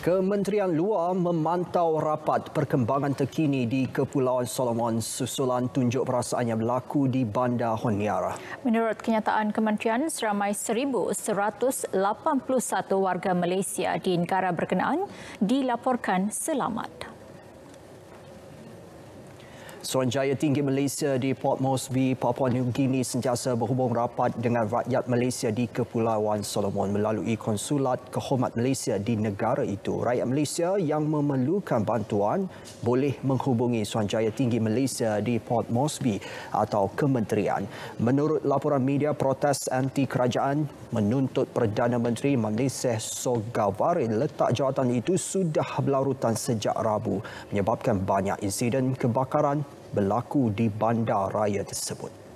Kementerian Luar memantau rapat perkembangan terkini di Kepulauan Solomon susulan tunjuk perasaan yang berlaku di Bandar Honiara. Menurut kenyataan kementerian, seramai 1,181 warga Malaysia di negara berkenaan dilaporkan selamat. Suruhanjaya Tinggi Malaysia di Port Moresby, Papua New Guinea sentiasa berhubung rapat dengan rakyat Malaysia di Kepulauan Solomon melalui Konsulat Kehormat Malaysia di negara itu. Rakyat Malaysia yang memerlukan bantuan boleh menghubungi Suruhanjaya Tinggi Malaysia di Port Moresby atau Kementerian. Menurut laporan media, protes anti kerajaan menuntut Perdana Menteri Malaysia Sogavare letak jawatan itu sudah berlarutan sejak Rabu menyebabkan banyak insiden kebakaran berlaku di bandar raya tersebut.